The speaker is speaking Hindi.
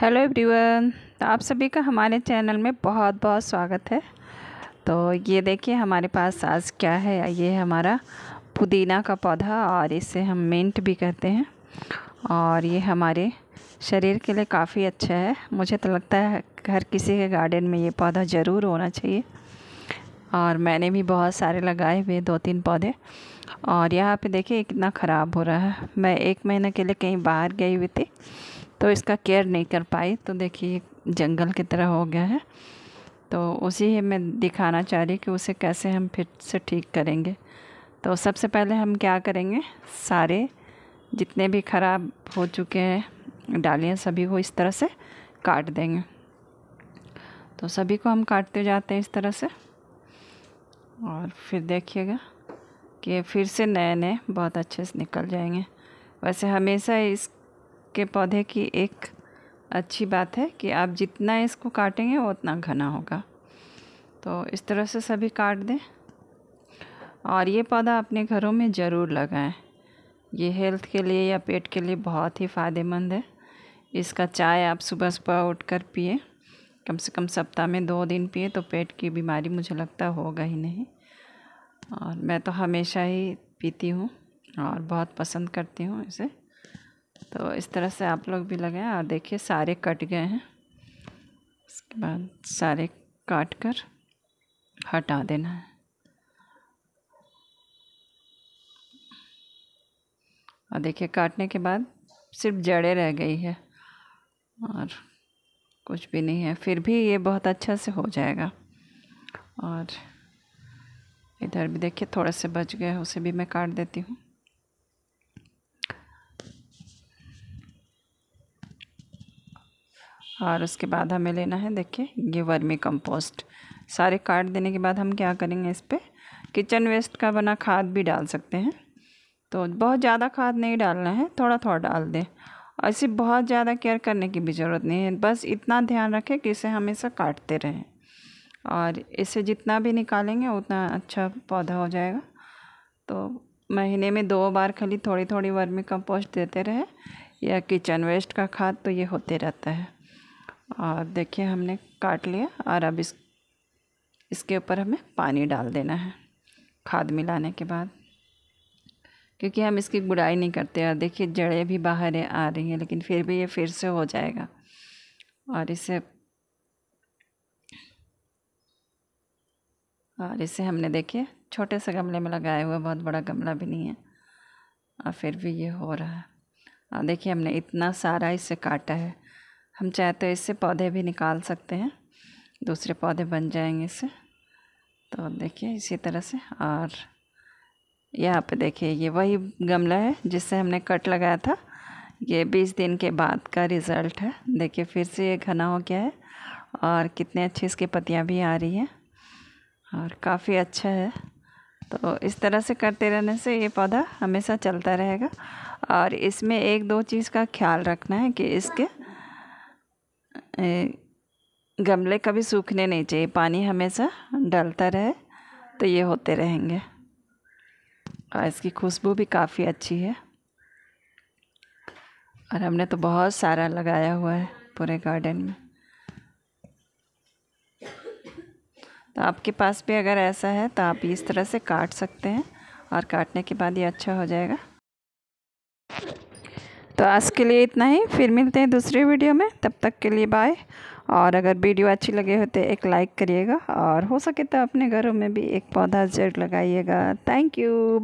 हेलो एवरीवन तो आप सभी का हमारे चैनल में बहुत बहुत स्वागत है तो ये देखिए हमारे पास आज क्या है ये हमारा पुदीना का पौधा और इसे हम मेंट भी कहते हैं और ये हमारे शरीर के लिए काफ़ी अच्छा है मुझे तो लगता है हर किसी के गार्डन में ये पौधा ज़रूर होना चाहिए और मैंने भी बहुत सारे लगाए हुए दो तीन पौधे और यहाँ पे देखिए कितना ख़राब हो रहा है मैं एक महीने के लिए कहीं बाहर गई हुई थी तो इसका केयर नहीं कर पाई तो देखिए जंगल की तरह हो गया है तो उसी में दिखाना चाह रही कि उसे कैसे हम फिर से ठीक करेंगे तो सबसे पहले हम क्या करेंगे सारे जितने भी ख़राब हो चुके हैं डालियाँ सभी को इस तरह से काट देंगे तो सभी को हम काटते जाते हैं इस तरह से और फिर देखिएगा कि फिर से नए नए बहुत अच्छे से निकल जाएंगे वैसे हमेशा इस के पौधे की एक अच्छी बात है कि आप जितना इसको काटेंगे उतना घना होगा तो इस तरह से सभी काट दें और ये पौधा अपने घरों में ज़रूर लगाएं ये हेल्थ के लिए या पेट के लिए बहुत ही फ़ायदेमंद है इसका चाय आप सुबह सुबह उठकर पिए कम से कम सप्ताह में दो दिन पिए तो पेट की बीमारी मुझे लगता होगा ही नहीं और मैं तो हमेशा ही पीती हूँ और बहुत पसंद करती हूँ इसे तो इस तरह से आप लोग भी लगाएं और देखिए सारे कट गए हैं उसके बाद सारे काट कर हटा देना है और देखिए काटने के बाद सिर्फ जड़ें रह गई है और कुछ भी नहीं है फिर भी ये बहुत अच्छा से हो जाएगा और इधर भी देखिए थोड़ा से बच गया उसे भी मैं काट देती हूँ और उसके बाद हमें लेना है देखिए ये वर्मी कंपोस्ट सारे काट देने के बाद हम क्या करेंगे इस पर किचन वेस्ट का बना खाद भी डाल सकते हैं तो बहुत ज़्यादा खाद नहीं डालना है थोड़ा थोड़ा डाल दें और इसे बहुत ज़्यादा केयर करने की भी ज़रूरत नहीं है बस इतना ध्यान रखें कि इसे हमेशा काटते रहें और इसे जितना भी निकालेंगे उतना अच्छा पौधा हो जाएगा तो महीने में दो बार खाली थोड़ी थोड़ी वर्मी कंपोस्ट देते रहे या किचन वेस्ट का खाद तो ये होते रहता है और देखिए हमने काट लिया और अब इस इसके ऊपर हमें पानी डाल देना है खाद मिलाने के बाद क्योंकि हम इसकी गुड़ाई नहीं करते और देखिए जड़ें भी बाहर आ रही हैं लेकिन फिर भी ये फिर से हो जाएगा और इसे और इसे हमने देखिए छोटे से गमले में लगाए हुए बहुत बड़ा गमला भी नहीं है और फिर भी ये हो रहा है और देखिए हमने इतना सारा इसे काटा है हम चाहे तो इससे पौधे भी निकाल सकते हैं दूसरे पौधे बन जाएंगे इससे तो देखिए इसी तरह से और यहाँ पे देखिए ये वही गमला है जिससे हमने कट लगाया था ये बीस दिन के बाद का रिज़ल्ट है देखिए फिर से ये घना हो गया है और कितने अच्छे इसकी पत्तियाँ भी आ रही हैं और काफ़ी अच्छा है तो इस तरह से करते रहने से ये पौधा हमेशा चलता रहेगा और इसमें एक दो चीज़ का ख्याल रखना है कि इसके गमले कभी सूखने नहीं चाहिए पानी हमेशा डालता रहे तो ये होते रहेंगे और इसकी खुशबू भी काफ़ी अच्छी है और हमने तो बहुत सारा लगाया हुआ है पूरे गार्डन में तो आपके पास भी अगर ऐसा है तो आप इस तरह से काट सकते हैं और काटने के बाद ये अच्छा हो जाएगा तो आज के लिए इतना ही फिर मिलते हैं दूसरे वीडियो में तब तक के लिए बाय और अगर वीडियो अच्छी लगे हो तो एक लाइक करिएगा और हो सके तो अपने घरों में भी एक पौधा जरूर लगाइएगा थैंक यू